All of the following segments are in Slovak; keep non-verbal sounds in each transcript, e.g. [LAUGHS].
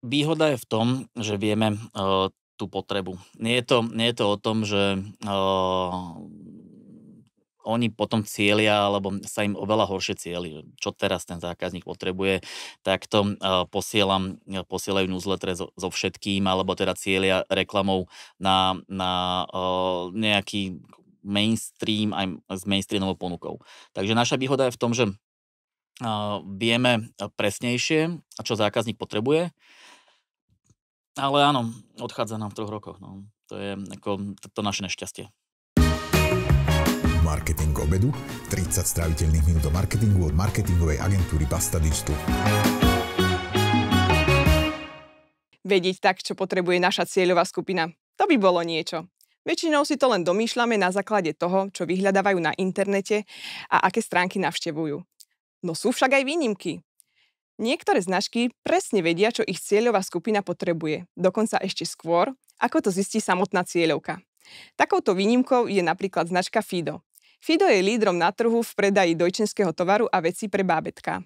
Výhoda je v tom, že vieme uh, tú potrebu. Nie je to, nie je to o tom, že uh, oni potom cieľia, alebo sa im oveľa horšie cieľi, čo teraz ten zákazník potrebuje, tak to uh, posielam, posielajú newsletter so, so všetkým, alebo teda cieľia reklamou na, na uh, nejaký mainstream aj s mainstreamovou ponukou. Takže naša výhoda je v tom, že vieme presnejšie, čo zákazník potrebuje ale áno, odchádza nám v troch rokoch. No. To je ako to, to naše nešťastie. Marketing obedu. 30 straviteľných minút do marketingu od marketingovej agentúry Basta Digital. Vedieť tak, čo potrebuje naša cieľová skupina. To by bolo niečo. Väčšinou si to len domýšľame na základe toho, čo vyhľadávajú na internete a aké stránky navštevujú. No sú však aj výnimky. Niektoré značky presne vedia, čo ich cieľová skupina potrebuje, dokonca ešte skôr, ako to zistí samotná cieľovka. Takouto výnimkou je napríklad značka Fido. Fido je lídrom na trhu v predaji dojčenského tovaru a veci pre bábetka.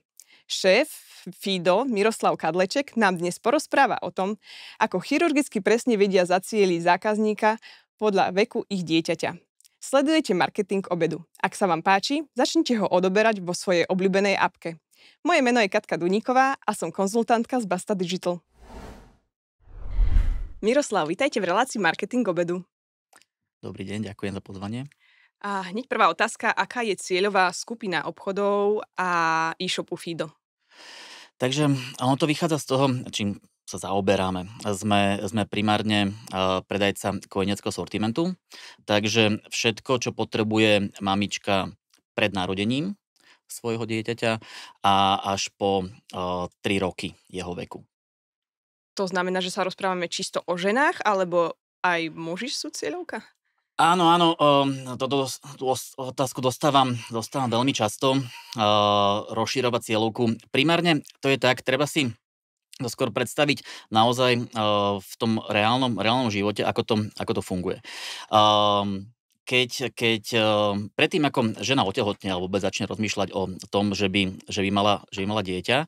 Šéf Fido Miroslav Kadleček nám dnes porozpráva o tom, ako chirurgicky presne vedia zacieliť zákazníka podľa veku ich dieťaťa. Sledujete marketing obedu. Ak sa vám páči, začnite ho odoberať vo svojej obľúbenej apke. Moje meno je Katka Duníková a som konzultantka z Basta Digital. Miroslav, vítajte v relácii Marketing obedu. Dobrý deň, ďakujem za pozvanie. A hneď prvá otázka, aká je cieľová skupina obchodov a e-shopu Fido? Takže ono to vychádza z toho, čím sa zaoberáme. Sme, sme primárne predajca kojeneckého sortimentu, takže všetko, čo potrebuje mamička pred narodením, svojho dieťaťa a až po tri 3 roky jeho veku. To znamená, že sa rozprávame čisto o ženách, alebo aj muži sú cieľovka? Áno, áno, toto, tú otázku dostávam, dostávam veľmi často, rozširovať cieľovku. Primárne to je tak, treba si to skôr predstaviť naozaj v tom reálnom, reálnom živote, ako to, ako to funguje. Um, keď, keď eh, predtým, ako žena otehotne alebo vôbec začne rozmýšľať o tom, že by, že by, mala, že by mala dieťa,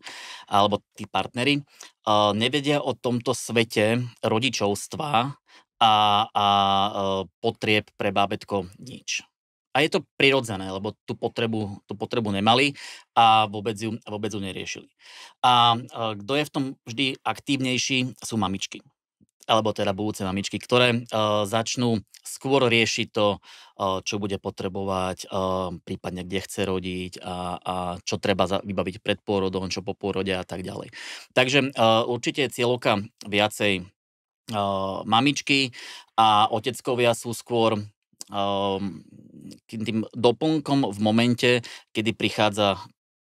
alebo tí partnery, eh, nevedia o tomto svete rodičovstva a, a eh, potrieb pre bábetko nič. A je to prirodzené, lebo tú potrebu, tú potrebu nemali a vôbec ju, vôbec ju neriešili. A kto je v tom vždy aktívnejší, sú mamičky alebo teda budúce mamičky, ktoré uh, začnú skôr riešiť to, uh, čo bude potrebovať, uh, prípadne kde chce rodiť a, a čo treba za, vybaviť pred pôrodom, čo po pôrode a tak ďalej. Takže uh, určite je cieľovka viacej uh, mamičky a oteckovia sú skôr tým doplnkom v momente, kedy prichádza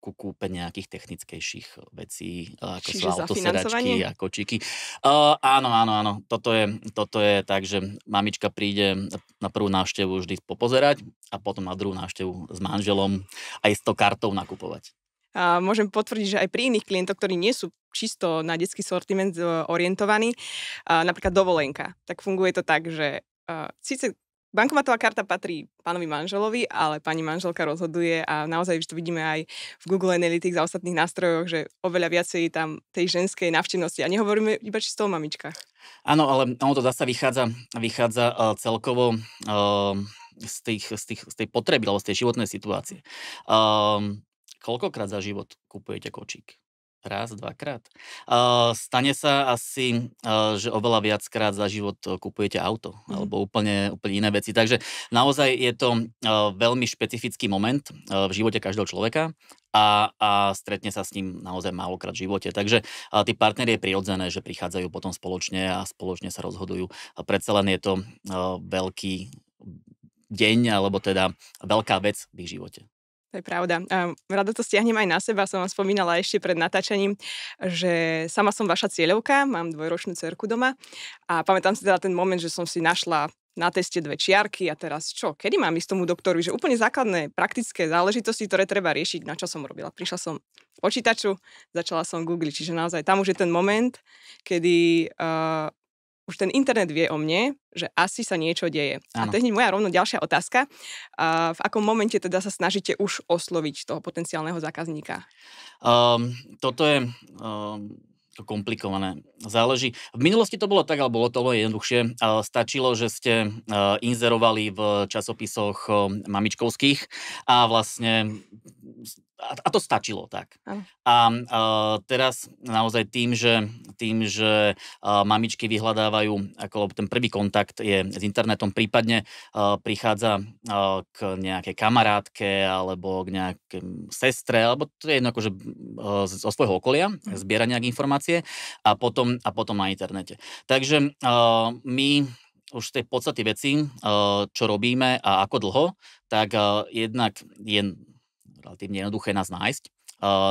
ku kúpe nejakých technickejších vecí, ako Čiže sú autoseračky a kočíky. Uh, áno, áno, áno, toto je, toto je tak, že mamička príde na prvú návštevu vždy popozerať a potom na druhú návštevu s manželom aj s to kartou nakupovať. A môžem potvrdiť, že aj pri iných klientoch, ktorí nie sú čisto na detský sortiment e, orientovaní, napríklad dovolenka, tak funguje to tak, že e, síce Bankomatová karta patrí pánovi manželovi, ale pani manželka rozhoduje a naozaj už to vidíme aj v Google Analytics a ostatných nástrojoch, že oveľa viacej tam tej ženskej navštevnosti. A nehovoríme iba čisto o mamičkách. Áno, ale ono to zase vychádza, vychádza e, celkovo e, z, tých, z, tých, z tej potreby alebo z tej životnej situácie. Ehm, koľkokrát za život kupujete kočík? Raz, dvakrát. Uh, stane sa asi, uh, že oveľa viackrát za život e, kupujete auto mm. alebo úplne, úplne iné veci. Takže naozaj je to uh, veľmi špecifický moment uh, v živote každého človeka a, a stretne sa s ním naozaj málokrát v živote. Takže uh, tí partneri je prirodzené, že prichádzajú potom spoločne a spoločne sa rozhodujú. A predsa len je to uh, veľký deň alebo teda veľká vec v ich živote. To je pravda. Rada to stiahnem aj na seba. Som vám spomínala ešte pred natáčaním, že sama som vaša cieľovka, mám dvojročnú cerku doma a pamätám si teda ten moment, že som si našla na teste dve čiarky a teraz čo, kedy mám ísť tomu doktoru, že úplne základné praktické záležitosti, ktoré treba riešiť, na čo som robila. Prišla som k počítaču, začala som googliť, čiže naozaj tam už je ten moment, kedy uh, už ten internet vie o mne, že asi sa niečo deje. Ano. A to je moja rovno ďalšia otázka. A v akom momente teda sa snažíte už osloviť toho potenciálneho zákazníka? Um, toto je... Um to komplikované. Záleží. V minulosti to bolo tak, ale bolo to jednoduchšie. Stačilo, že ste inzerovali v časopisoch mamičkovských a vlastne a to stačilo tak. A teraz naozaj tým, že tým, že mamičky vyhľadávajú, ako ten prvý kontakt je s internetom, prípadne prichádza k nejakej kamarátke alebo k nejakej sestre, alebo to je jedno akože zo svojho okolia, hm. zbiera nejaké informácie a potom, a potom na internete. Takže my už tej podstate veci, čo robíme a ako dlho, tak jednak je relatívne jednoduché nás nájsť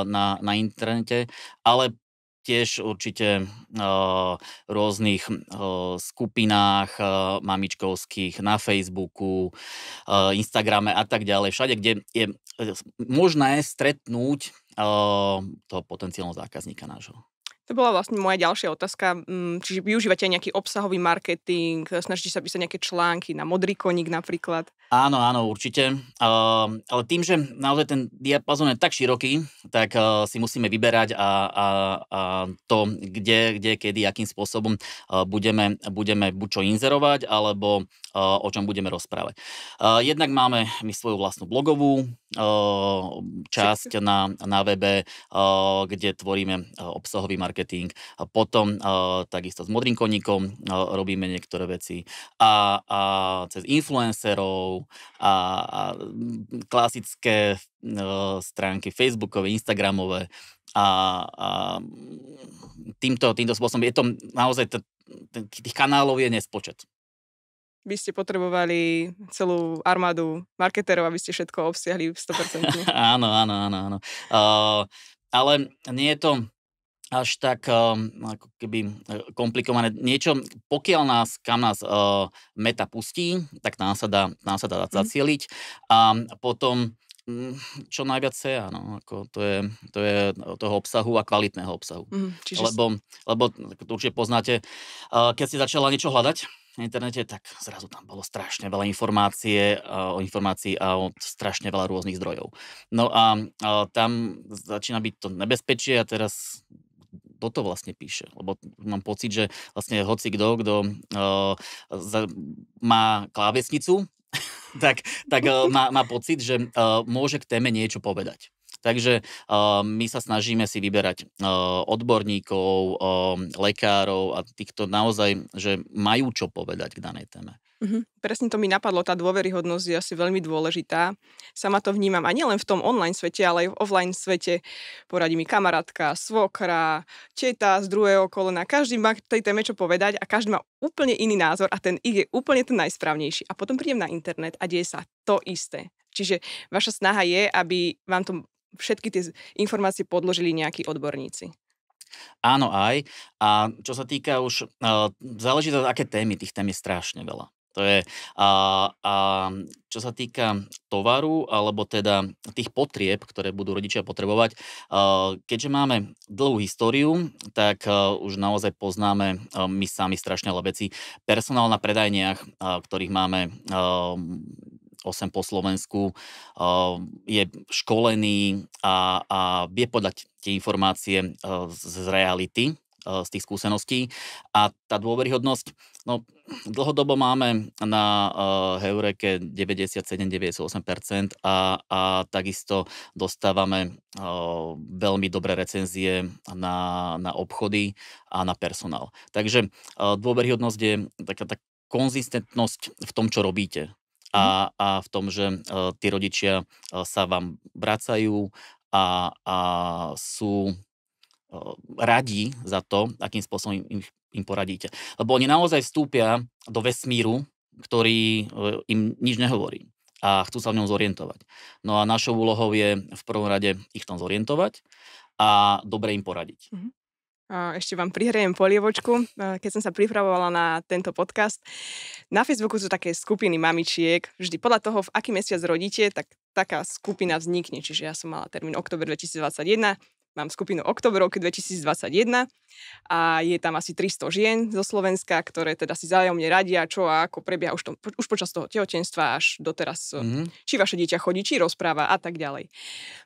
na, na internete, ale tiež určite v rôznych skupinách mamičkovských na Facebooku, Instagrame a tak ďalej, všade, kde je e, možné stretnúť toho potenciálneho zákazníka nášho. To bola vlastne moja ďalšia otázka. Mm, čiže využívate nejaký obsahový marketing, snažíte sa písať nejaké články na modrý koník napríklad? Áno, áno, určite. Ehm, ale tým, že naozaj ten diapazon je tak široký, tak eh, si musíme vyberať a, a, a to, kde, kde, kedy, akým spôsobom eh, budeme, budeme buď čo inzerovať, alebo eh, o čom budeme rozprávať. jednak máme my svoju vlastnú blogovú časť na, na webe, kde tvoríme obsahový marketing. Potom takisto s modrým koníkom robíme niektoré veci. A, a cez influencerov a, a klasické stránky Facebookové, Instagramové a, a týmto, týmto spôsobom je to naozaj t- tých kanálov je nespočet by ste potrebovali celú armádu marketérov, aby ste všetko obsiahli 100%. [LAUGHS] áno, áno, áno, áno. Uh, ale nie je to až tak um, ako keby e, komplikované. Niečo, pokiaľ nás, kam nás uh, meta pustí, tak nám sa dá, nám sa dá mhm. zacieliť. A potom mm, čo najviac se, áno, ako to je, to je toho obsahu a kvalitného obsahu. Mm, čiže... Lebo, lebo to určite poznáte, keď ste začala niečo hľadať, na internete, tak zrazu tam bolo strašne veľa informácie, o informácií a od strašne veľa rôznych zdrojov. No a, a tam začína byť to nebezpečie a teraz kto to vlastne píše. Lebo mám pocit, že vlastne hoci kto, kto uh, má klávesnicu, [LAUGHS] tak, tak uh, má, má pocit, že uh, môže k téme niečo povedať. Takže my sa snažíme si vyberať odborníkov, lekárov a týchto naozaj, že majú čo povedať k danej téme. Uh-huh. Presne to mi napadlo, tá dôveryhodnosť je asi veľmi dôležitá. Sama to vnímam a nielen v tom online svete, ale aj v offline svete. Poradí mi kamarátka, svokra, teta z druhého kolena. Každý má tej téme čo povedať a každý má úplne iný názor a ten ich je úplne ten najsprávnejší. A potom prídem na internet a deje sa to isté. Čiže vaša snaha je, aby vám to všetky tie informácie podložili nejakí odborníci. Áno aj. A čo sa týka už, záleží to, aké témy, tých tém je strašne veľa. To je, a, a čo sa týka tovaru, alebo teda tých potrieb, ktoré budú rodičia potrebovať, keďže máme dlhú históriu, tak už naozaj poznáme my sami strašne veľa vecí. Personál na predajniach, ktorých máme 8 po Slovensku, uh, je školený a, a vie podať tie informácie uh, z, z reality, uh, z tých skúseností. A tá dôveryhodnosť, no dlhodobo máme na Heureke 97-98% a, a takisto dostávame veľmi dobré recenzie na, na obchody a na personál. Takže dôveryhodnosť je taká, taká konzistentnosť v tom, čo robíte a, mhm. a v tom, že uh, tí rodičia uh, sa vám vracajú a, a sú uh, radi za to, akým spôsobom im, im poradíte. Lebo oni naozaj vstúpia do vesmíru, ktorý uh, im nič nehovorí a chcú sa v ňom zorientovať. No a našou úlohou je v prvom rade ich tam zorientovať a dobre im poradiť. Mm-hmm ešte vám prihrejem polievočku, e, keď som sa pripravovala na tento podcast. Na Facebooku sú také skupiny mamičiek, vždy podľa toho, v aký mesiac rodíte, tak taká skupina vznikne. Čiže ja som mala termín oktober 2021, mám skupinu roku 2021 a je tam asi 300 žien zo Slovenska, ktoré teda si zájomne radia, čo a ako prebieha už, to, už počas toho tehotenstva až doteraz, mm-hmm. či vaše dieťa chodí, či rozpráva a tak ďalej.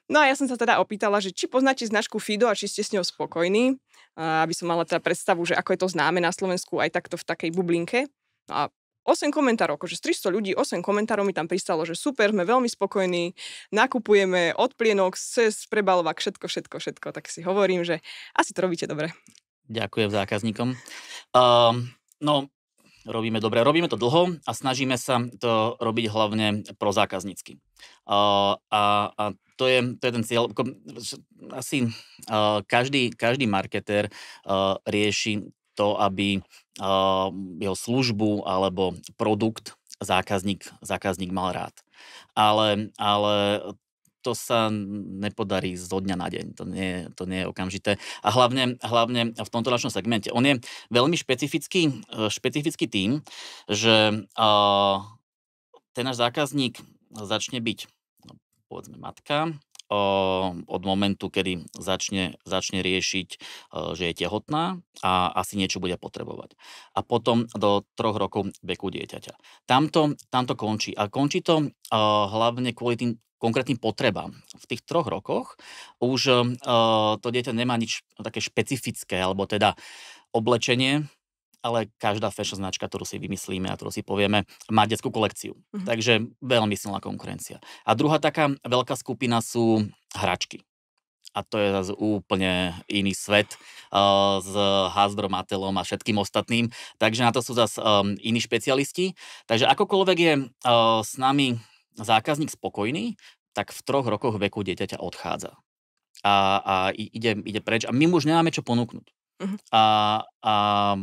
No a ja som sa teda opýtala, že či poznáte značku Fido a či ste s ňou spokojní, aby som mala teda predstavu, že ako je to známe na Slovensku aj takto v takej bublinke. No a 8 komentárov, akože z 300 ľudí, 8 komentárov mi tam pristalo, že super, sme veľmi spokojní, nakupujeme od plienok, cez prebalovak, všetko, všetko, všetko. Tak si hovorím, že asi to robíte dobre. Ďakujem zákazníkom. Um, no, robíme dobre. Robíme to dlho a snažíme sa to robiť hlavne pro zákaznícky. Uh, ehm, a, a to je, to je ten cieľ. Asi uh, každý, každý marketér uh, rieši to, aby Um, jeho službu alebo produkt zákazník, zákazník mal rád. Ale, ale to sa nepodarí zo dňa na deň, to nie, to nie je okamžité. A hlavne, hlavne v tomto našom segmente. On je veľmi špecifický, eh, špecifický tým, že eh, ten náš zákazník začne byť no, povedzme matka, od momentu, kedy začne, začne riešiť, e, že je tehotná a asi niečo bude potrebovať. A potom do troch rokov veku dieťaťa. Tamto, tamto končí. A končí to e, hlavne kvôli tým konkrétnym potrebám. V tých troch rokoch už e, to dieťa nemá nič také špecifické, alebo teda oblečenie, ale každá fashion značka, ktorú si vymyslíme a ktorú si povieme, má detskú kolekciu. Mm-hmm. Takže veľmi silná konkurencia. A druhá taká veľká skupina sú hračky. A to je zase úplne iný svet uh, s Hasbro, Mattelom a všetkým ostatným. Takže na to sú zase um, iní špecialisti. Takže akokoľvek je uh, s nami zákazník spokojný, tak v troch rokoch veku dieťaťa odchádza. A, a ide, ide preč. A my už nemáme čo ponúknuť. Uh-huh. A, a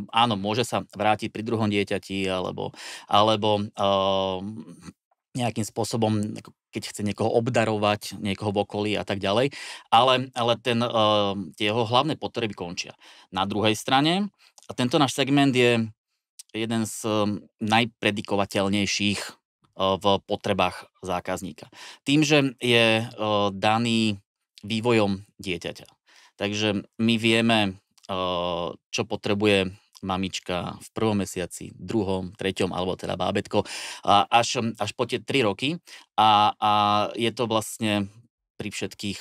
áno, môže sa vrátiť pri druhom dieťati alebo, alebo uh, nejakým spôsobom, keď chce niekoho obdarovať, niekoho v okolí a tak ďalej, ale, ale ten, uh, tie jeho hlavné potreby končia. Na druhej strane, a tento náš segment je jeden z ehm, najpredikovateľnejších e, v potrebách zákazníka. Tým, že je e, daný vývojom dieťaťa. Takže my vieme čo potrebuje mamička v prvom mesiaci, druhom, treťom, alebo teda bábetko, až, až po tie tri roky. A, a je to vlastne pri všetkých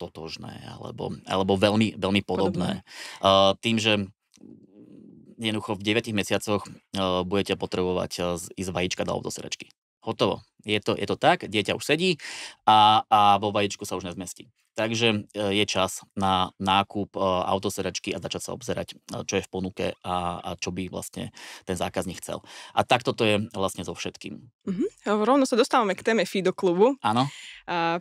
totožné, alebo, alebo veľmi, veľmi podobné. podobné. Tým, že jednoducho v 9 mesiacoch budete potrebovať ísť vajíčka dalo do seračky. Hotovo. Je to, je to tak, dieťa už sedí a, a vo vajíčku sa už nezmestí. Takže e, je čas na nákup e, autosedačky a začať sa obzerať, e, čo je v ponuke a, a čo by vlastne ten zákazník chcel. A takto to je vlastne so všetkým. Uh-huh. Rovno sa dostávame k téme Fido klubu. Áno.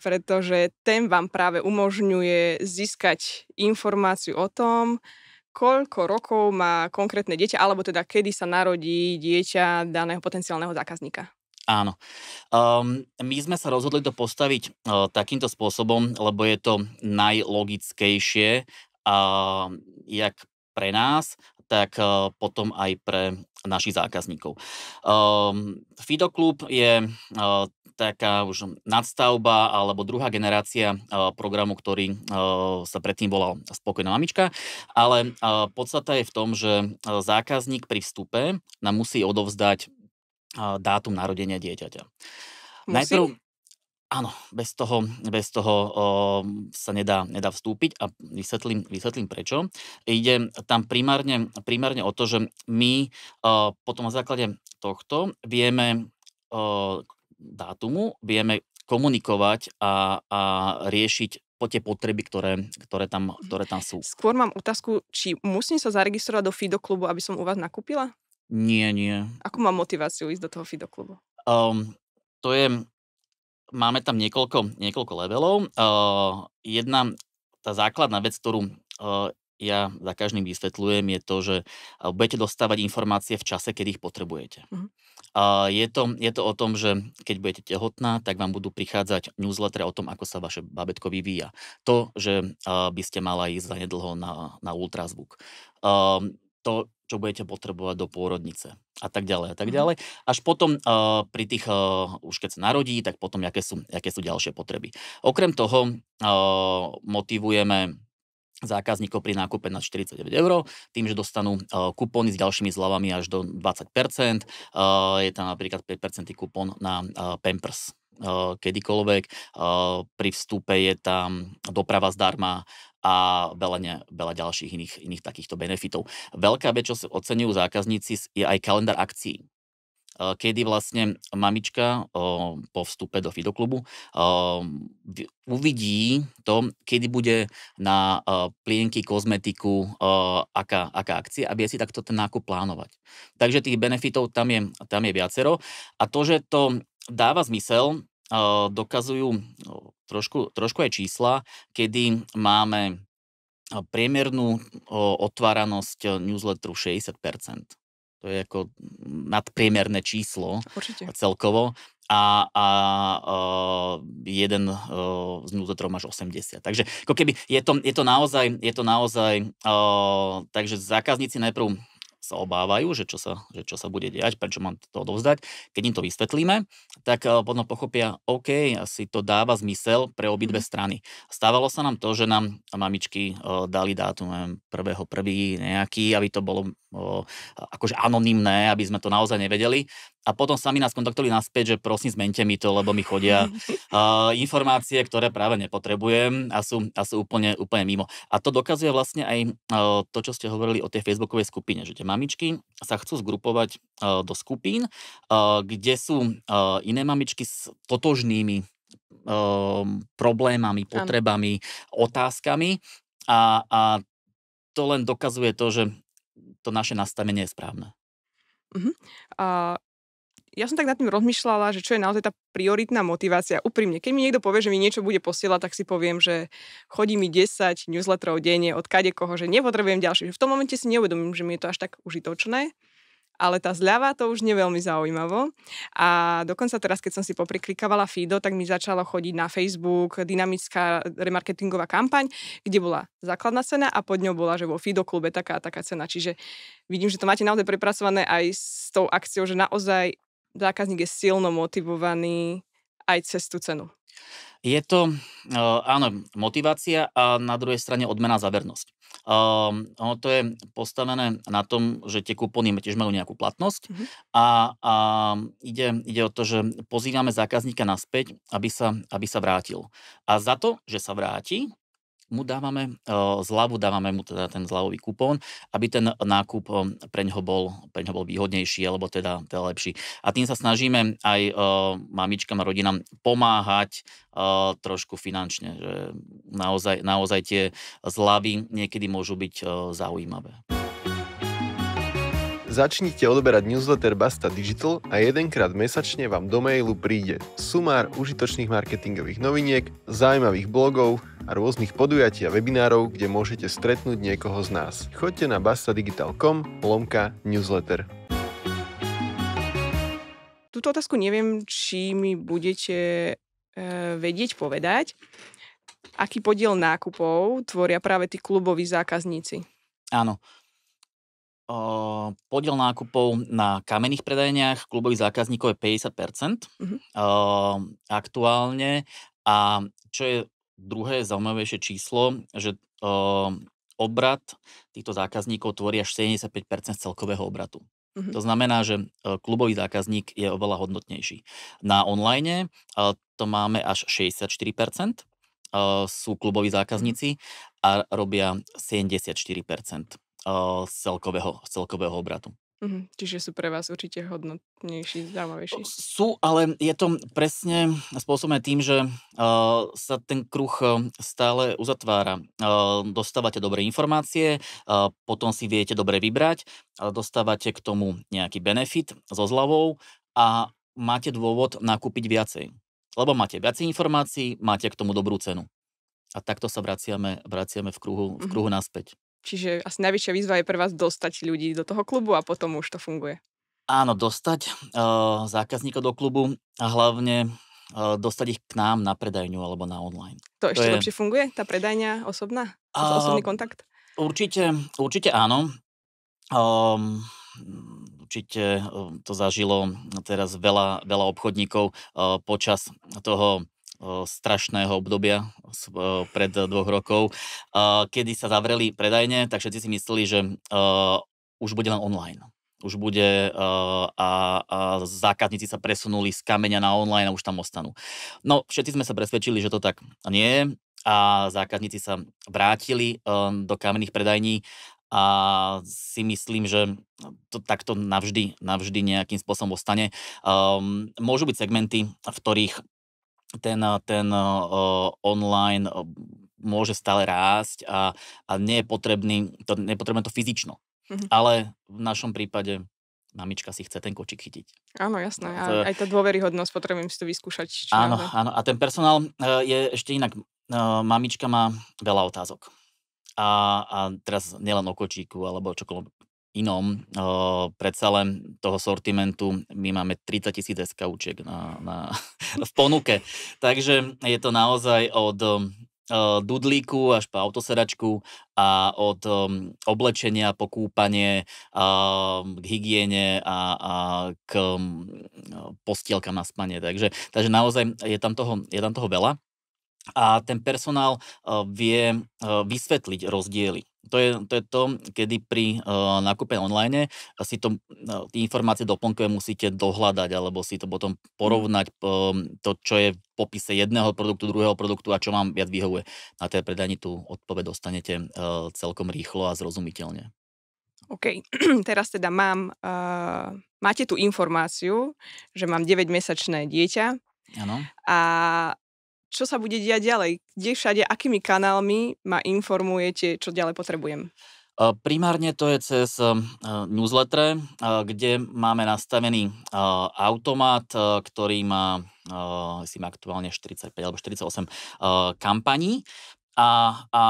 pretože ten vám práve umožňuje získať informáciu o tom, koľko rokov má konkrétne dieťa, alebo teda kedy sa narodí dieťa daného potenciálneho zákazníka. Áno. Um, my sme sa rozhodli to postaviť uh, takýmto spôsobom, lebo je to najlogickejšie, uh, jak pre nás, tak uh, potom aj pre našich zákazníkov. Um, Fido Club je uh, taká už nadstavba alebo druhá generácia uh, programu, ktorý uh, sa predtým volal Spokojná mamička, ale uh, podstata je v tom, že zákazník pri vstupe nám musí odovzdať dátum narodenia dieťaťa. Musím? Najprv, áno, bez toho, bez toho o, sa nedá, nedá vstúpiť a vysvetlím, vysvetlím prečo. Ide tam primárne, primárne o to, že my o, potom na základe tohto vieme o, dátumu, vieme komunikovať a, a riešiť po tie potreby, ktoré, ktoré, tam, ktoré tam sú. Skôr mám otázku, či musím sa zaregistrovať do FIDO klubu, aby som u vás nakúpila? Nie, nie. Ako mám motiváciu ísť do toho Fido Um, to je, máme tam niekoľko, niekoľko levelov. Uh, jedna, tá základná vec, ktorú uh, ja za každým vysvetľujem, je to, že budete dostávať informácie v čase, kedy ich potrebujete. Uh-huh. Uh, je, to, je to o tom, že keď budete tehotná, tak vám budú prichádzať newsletter o tom, ako sa vaše babetko vyvíja. To, že by ste mala ísť zanedlho na, na ultrazvuk. Uh, to, čo budete potrebovať do pôrodnice a tak ďalej a tak mhm. ďalej. Až potom uh, pri tých, uh, už keď sa narodí, tak potom, aké sú, aké sú ďalšie potreby. Okrem toho uh, motivujeme zákazníkov pri nákupe na 49 eur, tým, že dostanú uh, kupóny s ďalšími zľavami až do 20%. Uh, je tam napríklad 5% kupón na uh, Pampers Eh, kedykoľvek. Eh, pri vstupe je tam doprava zdarma a veľa, ne, veľa ďalších iných, iných takýchto benefitov. Veľká vec, čo ocenujú zákazníci, je aj kalendár akcií eh, kedy vlastne mamička o, po vstupe do Fidoklubu o, uvidí to, kedy bude na o, plienky, kozmetiku, aká, aká akcia a vie si takto ten nákup plánovať. Takže tých benefitov tam je, tam je viacero a to, že to dáva zmysel, dokazujú trošku, trošku aj čísla, kedy máme priemernú otváranosť e, newsletteru 60%. To je ako nadpriemerné číslo Určite. celkovo. A, a a jeden a, z newsletterov máš 80. Takže ako keby je to, je to naozaj, je to naozaj a, takže zákazníci najprv sa obávajú, že čo sa, že čo sa bude diať, prečo mám to odovzdať. Keď im to vysvetlíme, tak eh, potom pochopia, OK, asi to dáva zmysel pre obidve mhm. strany. Stávalo sa nám to, že nám mamičky eh, dali dátum prvého prvý nejaký, aby to bolo eh, akože anonimné, aby sme to naozaj nevedeli a potom sami nás kontaktovali naspäť, že prosím, zmente mi to, lebo mi chodia uh, [LAUGHS] informácie, ktoré práve nepotrebujem a sú, a sú úplne, úplne mimo. A to dokazuje vlastne aj uh, to, čo ste hovorili o tej facebookovej skupine, že tie mamičky sa chcú zgrupovať uh, do skupín, uh, kde sú uh, iné mamičky s totožnými uh, problémami, potrebami, otázkami a, a to len dokazuje to, že to naše nastavenie je správne. Uh-huh. uh ja som tak nad tým rozmýšľala, že čo je naozaj tá prioritná motivácia. Úprimne, keď mi niekto povie, že mi niečo bude posielať, tak si poviem, že chodí mi 10 newsletterov denne od kade koho, že nepotrebujem ďalšie. V tom momente si neuvedomím, že mi je to až tak užitočné ale tá zľava to už neveľmi zaujímavo. A dokonca teraz, keď som si popriklikávala Fido, tak mi začalo chodiť na Facebook dynamická remarketingová kampaň, kde bola základná cena a pod ňou bola, že vo Fido klube taká taká cena. Čiže vidím, že to máte naozaj prepracované aj s tou akciou, že naozaj zákazník je silno motivovaný aj cez tú cenu. Je to, e, áno, motivácia a na druhej strane odmena za vernosť. Uh, ono to je postavené na tom, že tie kupóny tiež majú nejakú platnosť mm-hmm. a, a ide, ide o to, že pozývame zákazníka naspäť, aby sa, aby sa vrátil. A za to, že sa vráti, mu dávame e, zľavu, dávame mu teda ten zľavový kupón, aby ten nákup e, pre ňoho bol, pre ňoho bol výhodnejší alebo teda, teda lepší. A tým sa snažíme aj e, mamičkám a rodinám pomáhať trošku finančne, že naozaj, naozaj tie zľavy niekedy môžu byť zaujímavé. Začnite odoberať newsletter Basta Digital a jedenkrát mesačne vám do mailu príde sumár užitočných marketingových noviniek, zaujímavých blogov a rôznych podujatí a webinárov, kde môžete stretnúť niekoho z nás. Choďte na bastadigital.com lomka newsletter. Túto otázku neviem, či mi budete e, vedieť povedať, aký podiel nákupov tvoria práve tí kluboví zákazníci. Áno, Ehm, podiel nákupov na kamenných predajniach klubových zákazníkov je 50% mm-hmm. Ehm, aktuálne a čo je druhé zaujímavejšie číslo, že ehm, obrat týchto zákazníkov tvorí až 75% z celkového obratu. Mm-hmm. To znamená, že e, klubový zákazník je oveľa hodnotnejší. Na online e, to máme až 64%, e, sú kluboví mhm. zákazníci a robia 74% z eh, celkového, z celkového obratu. Mm-hmm. Čiže sú pre vás určite hodnotnejší, zaujímavejší. Sú, ale je to presne spôsobené tým, že uh, sa ten kruh eh, stále uzatvára. Uh, dostávate dobré informácie, uh, potom si viete dobre vybrať, uh, dostávate k tomu nejaký benefit so zľavou a máte dôvod nakúpiť viacej. Lebo máte viacej informácií, máte k tomu dobrú cenu. A takto sa vraciame, vraciame v kruhu, v mhm. kruhu mm-hmm. naspäť. Čiže asi najväčšia výzva je pre vás dostať ľudí do toho klubu a potom už to funguje. Áno, dostať uh, zákazníkov do klubu a hlavne uh, dostať ich k nám na predajňu alebo na online. To, to ešte je... lepšie funguje, tá predajňa osobná? Uh, osobný kontakt? Určite, určite áno. Um, určite eh, to zažilo teraz veľa, veľa obchodníkov počas toho Eh, strašného obdobia eh, pred dvoch rokov, eh, kedy sa zavreli predajne, tak všetci si mysleli, že už bude len online. Už bude a, a zákazníci sa presunuli z kameňa na online a už tam ostanú. No, všetci sme sa presvedčili, že to tak nie je a zákazníci sa vrátili do kamenných predajní a si myslím, že to takto navždy, navždy nejakým spôsobom ostane. Um, môžu byť segmenty, v ktorých ten, eh, ten uh, online uh, môže stále rásť a, a nie, je potrebný, to, nie je potrebné to fyzično. Mm-hmm. Ale v našom prípade mamička si chce ten kočik chytiť. Áno, jasné. No, a to, aj tá dôveryhodnosť, potrebujem si to vyskúšať. Áno, naozaj. áno. A ten personál uh, je ešte inak. Mamička má veľa otázok. A, a teraz nielen o kočíku alebo čokoľvek inom. predsa len toho sortimentu my máme 30 tisíc SKUček na, na, [LAUGHS] v ponuke. Takže je to naozaj od dudlíku až po autosedačku a od um, oblečenia po kúpanie uh, k hygiene a, a k um, postielkam na spanie. Takže, takže naozaj je tam toho, je tam toho veľa a ten personál vie vysvetliť rozdiely to je, to je to, kedy pri uh, nákupe online e, si to, uh, tie informácie doplnkové musíte dohľadať, alebo si to potom mm. porovnať uh, to, čo je v popise jedného produktu, druhého produktu a čo vám viac vyhovuje. Na tej predani tú odpoveď dostanete uh, celkom rýchlo a zrozumiteľne. OK, [CLEARS THROAT] teraz teda mám, uh, máte tú informáciu, že mám 9-mesačné dieťa. Ano. A čo sa bude diať ďalej? Kde všade, akými kanálmi ma informujete, čo ďalej potrebujem? Primárne to je cez newsletter, kde máme nastavený automat, ktorý má, si aktuálne 45 alebo 48 kampaní, a, a,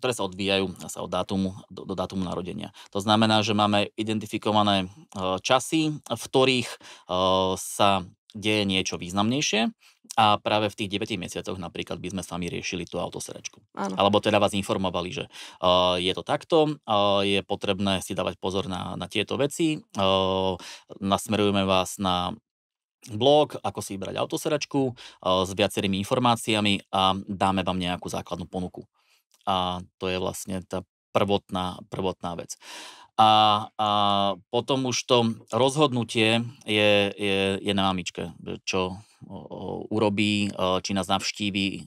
ktoré sa odvíjajú sa od dátumu, do, do dátumu narodenia. To znamená, že máme identifikované časy, v ktorých sa deje niečo významnejšie a práve v tých 9 mesiacoch napríklad by sme sami riešili tú autoseračku. Áno. Alebo teda vás informovali, že uh, je to takto, uh, je potrebné si dávať pozor na, na tieto veci, uh, nasmerujeme vás na blog, ako si vybrať autoseračku uh, s viacerými informáciami a dáme vám nejakú základnú ponuku. A to je vlastne tá prvotná, prvotná vec a, a potom už to rozhodnutie je, je, je na mamičke, čo urobí, e, či nás navštíví e,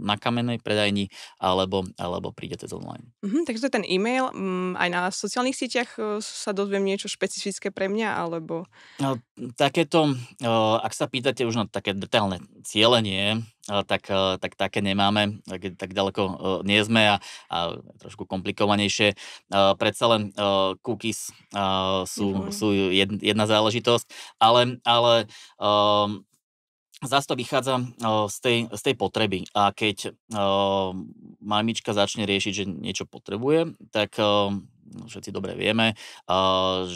na kamenej predajni, alebo, alebo príde cez online. Mm-hmm, takže to je ten e-mail. Mm, aj na sociálnych sieťach e, sa dozviem niečo špecifické pre mňa, alebo... No, takéto, ak sa pýtate už na také detailné cieľenie, tak, tak také nemáme, tak, tak ďaleko nie sme a, a trošku komplikovanejšie. Predsa len uh, cookies uh, sú, mm-hmm. sú jed, jedna záležitosť, ale, ale um, zase to vychádza uh, z, tej, z tej potreby. A keď uh, mamička začne riešiť, že niečo potrebuje, tak uh, všetci dobre vieme, uh,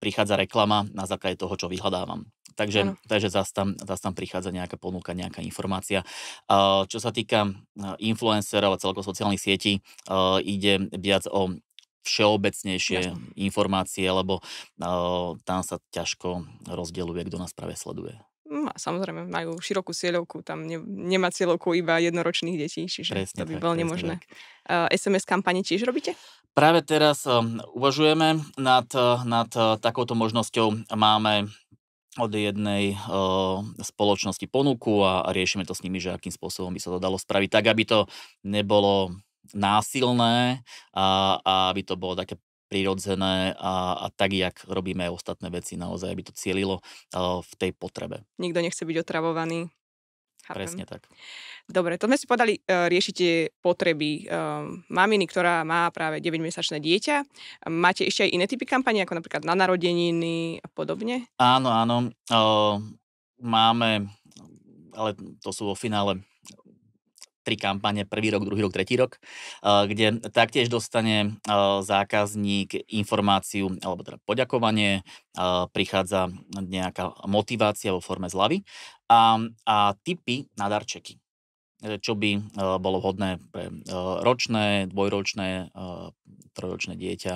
prichádza reklama na základe toho, čo vyhľadávam. Takže, takže zase tam, zas tam prichádza nejaká ponuka, nejaká informácia. Čo sa týka uh, influencerov a celkovo sociálnych sietí, uh, ide viac o všeobecnejšie Jasne. informácie, lebo uh, tam sa ťažko rozdeluje, kto nás práve sleduje. No, samozrejme, majú širokú cieľovku, tam ne, nemá cieľovku iba jednoročných detí, čiže presne to by bolo nemožné. Tak. SMS kampane tiež robíte? Práve teraz um, uvažujeme nad, uh, nad takouto možnosťou. Máme od jednej spoločnosti ponuku a, a riešime to s nimi, že akým spôsobom by sa to dalo spraviť, tak aby to nebolo násilné a, a aby to bolo také prirodzené a, a tak, jak robíme aj ostatné veci, naozaj, aby to cielilo v tej potrebe. Nikto nechce byť otravovaný. Chápem. Presne tak. Dobre, to sme si podali, uh, e, riešite potreby e, maminy, ktorá má práve 9-mesačné dieťa. Máte ešte aj iné typy kampane, ako napríklad na narodeniny a podobne? Áno, áno. Uh, máme, ale to sú vo finále tri kampane, prvý rok, druhý rok, tretí rok, eh, kde taktiež dostane eh, zákazník informáciu, alebo teda poďakovanie, eh, prichádza nejaká motivácia vo forme zľavy a, a tipy na darčeky čo by bolo vhodné pre ročné, dvojročné, trojročné dieťa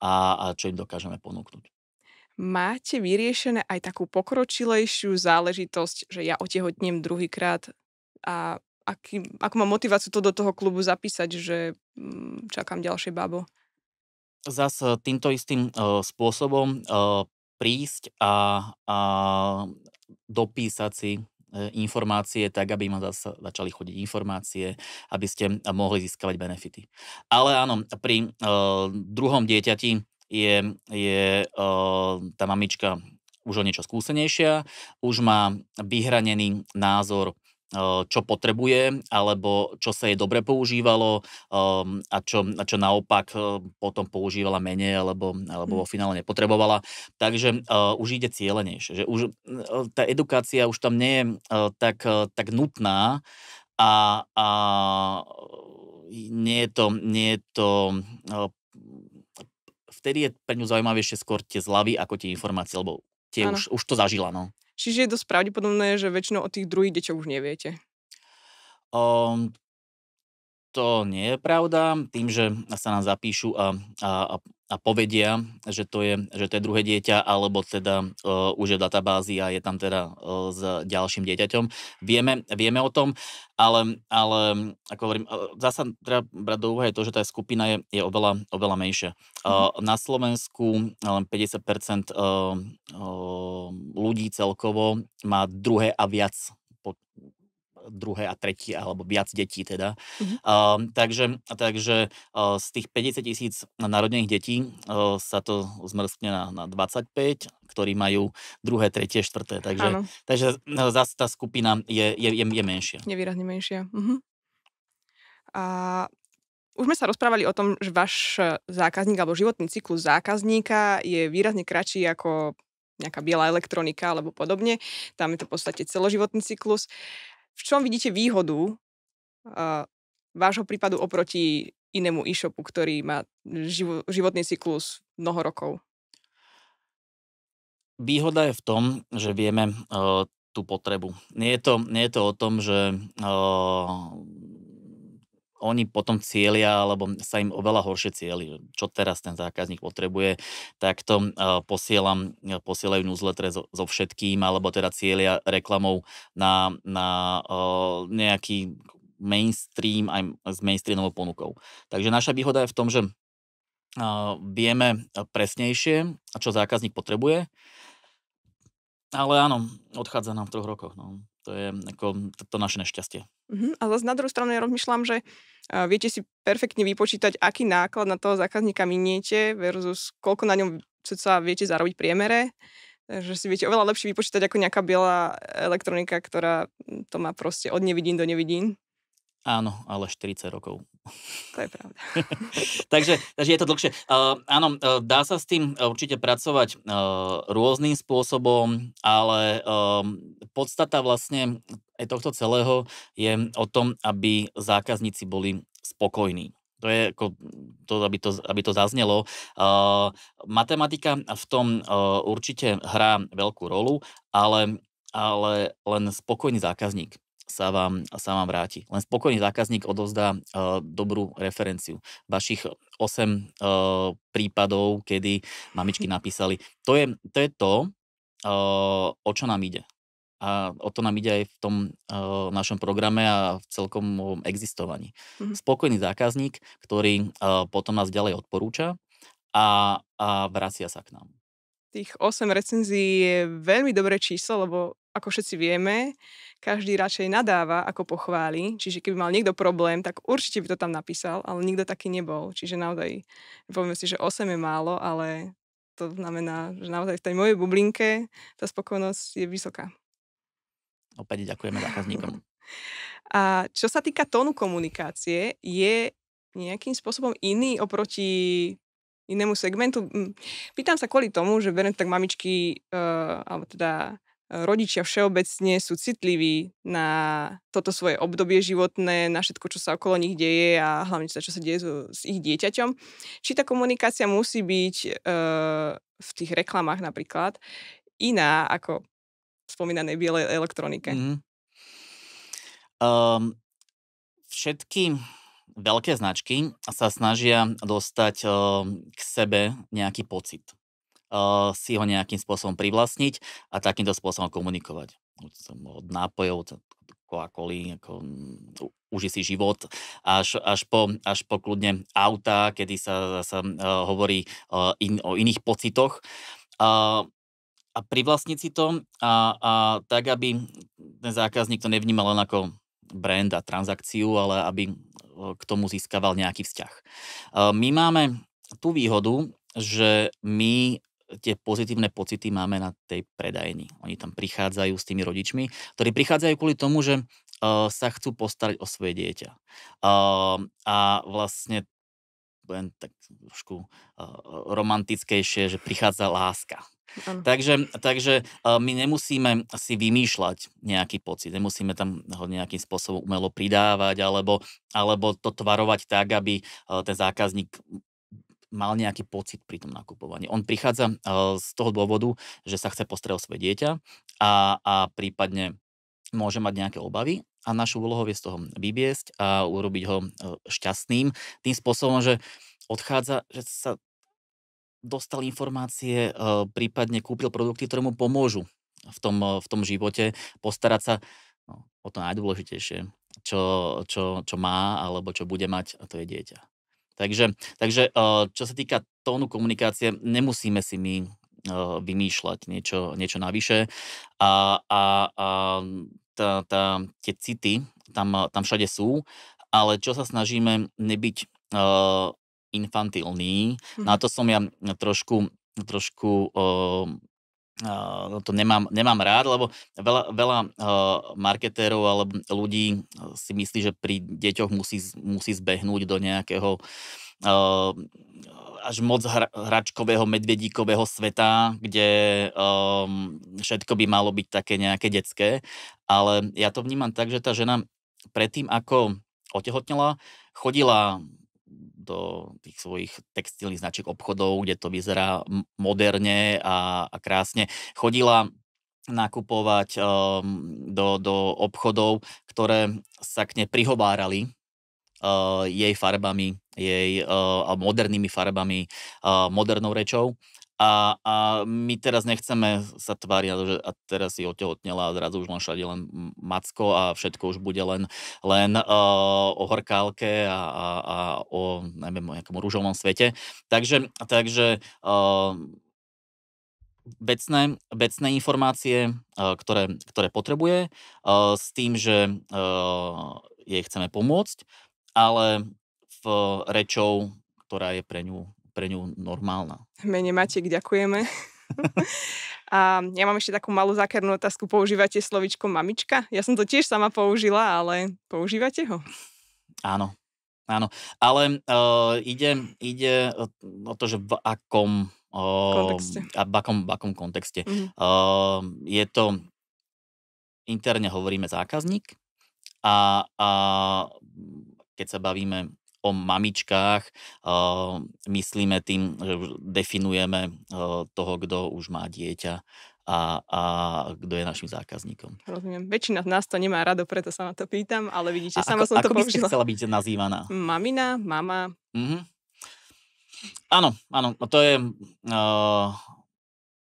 a, a čo im dokážeme ponúknuť máte vyriešené aj takú pokročilejšiu záležitosť, že ja otehotnem druhýkrát a aký, ako mám motiváciu to do toho klubu zapísať, že mm, čakám ďalšie babo. Zas e, týmto istým uh, spôsobom uh, prísť a, a dopísať si informácie tak, aby ma zase začali chodiť informácie, aby ste mohli získavať benefity. Ale áno, pri uh, druhom dieťati je, je uh, tá mamička už o niečo skúsenejšia, už má vyhranený názor Eh, čo potrebuje, alebo čo sa jej dobre používalo ehm, a čo, a čo naopak eh, potom používala menej, alebo, alebo hm. vo finále nepotrebovala. Takže uh, už ide cieľenejšie. Že už, tá edukácia už tam nie je tak, tak nutná a, a nie je to, nie je to vtedy je pre ňu zaujímavejšie skôr tie zľavy ako tie informácie, lebo tie už, už to zažila. No. Čiže je dosť pravdepodobné, že väčšinou o tých druhých deťoch už neviete. Um, to nie je pravda, tým, že sa nám zapíšu a, a, a povedia, že to, je, že to je druhé dieťa, alebo teda uh, už je v databázi a je tam teda uh, s ďalším dieťaťom. Vieme, vieme o tom, ale, ale ako hovorím, e, zasa treba brať do úvahy to, že tá skupina je, je oveľa, oveľa menšia. Uh, na Slovensku len 50% uh, uh, ľudí celkovo má druhé a viac druhé a tretie, alebo viac detí teda. Mm-hmm. Uh, takže takže uh, z tých 50 tisíc narodených detí uh, sa to zmrzkne na, na 25, ktorí majú druhé, tretie, štvrté. Takže, takže zase tá skupina je, je, je, je menšia. Nevýrazne menšia. Uh-huh. A už sme sa rozprávali o tom, že váš zákazník alebo životný cyklus zákazníka je výrazne kratší ako nejaká biela elektronika alebo podobne. Tam je to v podstate celoživotný cyklus. Uh, v čom vidíte výhodu uh, vášho prípadu oproti inému e-shopu, ktorý má živo, životný cyklus mnoho rokov? Výhoda je v tom, že vieme uh, tú potrebu. Nie je to, nie je to o tom, že uh, oni potom cieľia, alebo sa im oveľa horšie cieľi, čo teraz ten zákazník potrebuje, tak to eh, posielam, eh, posielajú newsletter so, so všetkým, alebo teda cieľia reklamou na, na eh, nejaký mainstream aj s mainstreamovou ponukou. Takže naša výhoda je v tom, že vieme presnejšie, čo zákazník potrebuje, ale áno, odchádza nám v troch rokoch. No. To je ako to, to naše nešťastie. Uh-huh. A zase na druhú stranu ja rozmýšľam, že uh, viete si perfektne vypočítať, aký náklad na toho zákazníka miniete versus koľko na ňom sa viete zarobiť priemere. Takže si viete oveľa lepšie vypočítať ako nejaká biela elektronika, ktorá hm, to má proste od nevidín do nevidín. Áno, ale 40 rokov. To je pravda. [LAUGHS] takže, takže je to dlhšie. Uh, áno, uh, dá sa s tým určite pracovať uh, rôznym spôsobom, ale uh, podstata vlastne aj tohto celého je o tom, aby zákazníci boli spokojní. To je ako, to, aby, to, aby to zaznelo. Uh, matematika v tom uh, určite hrá veľkú rolu, ale, ale len spokojný zákazník sa vám, sa vám vráti. Len spokojný zákazník odovzdá e, dobrú referenciu. Vašich 8 e, prípadov, kedy mamičky [LAUGHS] napísali, to je to, je to e, o čo nám ide. A o to nám ide aj v tom uh, našom programe a v celkom existovaní. Mm-hmm. Spokojný zákazník, ktorý uh, potom nás ďalej odporúča a, a vracia sa k nám. Tých 8 recenzií je veľmi dobré číslo, lebo ako všetci vieme, každý radšej nadáva, ako pochváli. Čiže keby mal niekto problém, tak určite by to tam napísal, ale nikto taký nebol. Čiže naozaj, povieme si, že 8 je málo, ale to znamená, že naozaj v tej mojej bublinke tá spokojnosť je vysoká. Opäť ďakujeme zákazníkom. [LAUGHS] A čo sa týka tónu komunikácie, je nejakým spôsobom iný oproti inému segmentu. Hm, pýtam sa kvôli tomu, že berem tak mamičky, uh, alebo teda rodičia všeobecne sú citliví na toto svoje obdobie životné, na všetko, čo sa okolo nich deje a hlavne, teda, čo sa deje so, s ich dieťaťom. Či tá komunikácia musí byť e, v tých reklamách napríklad iná ako v spomínanej bielej elektronike? Mm. Um, všetky veľké značky sa snažia dostať um, k sebe nejaký pocit Eh, si ho nejakým spôsobom privlastniť a takýmto spôsobom komunikovať. Od nápojov, Coca-Coly, ako mm, uži si život, až, až, po, až po kľudne auta, kedy sa, sa uh, eh, hovorí uh, in, o iných pocitoch. Uh, a privlastniť si to a, a tak, aby ten zákazník to nevnímal len ako brand a transakciu, ale aby k tomu získaval nejaký vzťah. my máme tú výhodu, že my tie pozitívne pocity máme na tej predajni. Oni tam prichádzajú s tými rodičmi, ktorí prichádzajú kvôli tomu, že uh, sa chcú postarať o svoje dieťa. Uh, a vlastne budem tak trošku uh, romantickejšie, že prichádza láska. Takže, takže my nemusíme si vymýšľať nejaký pocit, nemusíme tam ho nejakým spôsobom umelo pridávať alebo, alebo to tvarovať tak, aby ten zákazník mal nejaký pocit pri tom nakupovaní. On prichádza eh, z toho dôvodu, že sa chce o svoje dieťa a, a prípadne môže mať nejaké obavy a našou úlohou je z toho vybiesť a urobiť ho eh, šťastným tým spôsobom, že odchádza, že sa dostal informácie, eh, prípadne kúpil produkty, ktoré mu pomôžu v tom, v tom živote, postarať sa no, o to najdôležitejšie, čo, čo, čo má alebo čo bude mať, a to je dieťa. Takže, takže e, čo sa týka tónu komunikácie, nemusíme si my e, vymýšľať niečo, niečo navyše a, a, a tá, tá, tie city tam, tam všade sú, ale čo sa snažíme nebyť uh, infantilní, mm-hmm. No na to som ja trošku trošku uh, Uh, to nemám, nemám rád, lebo veľa, veľa uh, marketérov alebo ľudí si myslí, že pri deťoch musí, musí zbehnúť do nejakého uh, až moc hra, hračkového, medvedíkového sveta, kde um, všetko by malo byť také nejaké detské. Ale ja to vnímam tak, že tá žena predtým, ako otehotnila, chodila do tých svojich textilných značiek obchodov, kde to vyzerá moderne a, a krásne. Chodila nakupovať um, do, do obchodov, ktoré sa k nej prihovárali uh, jej farbami, jej uh, modernými farbami, uh, modernou rečou a, a my teraz nechceme sa tváriť, že a teraz si otehotnela a zrazu už len všade len macko a všetko už bude len, len uh, o horkálke a, a, a o neviem, nejakom rúžovom svete. Takže, takže uh, vecné, vecné informácie, uh, ktoré, ktoré potrebuje, uh, s tým, že uh, jej chceme pomôcť, ale v rečou, ktorá je pre ňu pre ňu normálna. Mene Matek, ďakujeme. [LAUGHS] A ja mám ešte takú malú zákernú otázku. Používate slovičko mamička? Ja som to tiež sama použila, ale používate ho? Áno, áno. Ale uh, ide, ide o to, že v akom... Uh, kontexte. A v akom, v akom kontexte. Mm-hmm. Uh, je to... Interne hovoríme zákazník a, a keď sa bavíme o mamičkách. Myslíme tým, že definujeme e, toho, kto už má dieťa a, a kto je našim zákazníkom. Rozumiem. Väčšina z nás to nemá rado, preto sa na to pýtam, ale vidíte, sama som to ako Ako by ste chcela byť nazývaná? Mamina, mama. Mm-hmm. Áno, áno, to je uh,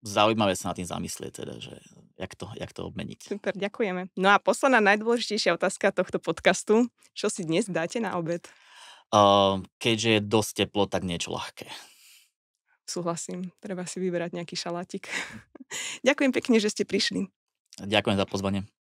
zaujímavé sa na tým zamyslieť, teda, že jak to, jak to obmeniť. Super, ďakujeme. No a posledná najdôležitejšia otázka tohto podcastu. Čo si dnes dáte na obed? Ehm, keďže je dosť teplo, tak niečo ľahké. Súhlasím, treba si vyberať nejaký šalátik. [LAUGHS] Ďakujem pekne, že ste prišli. Ďakujem za pozvanie.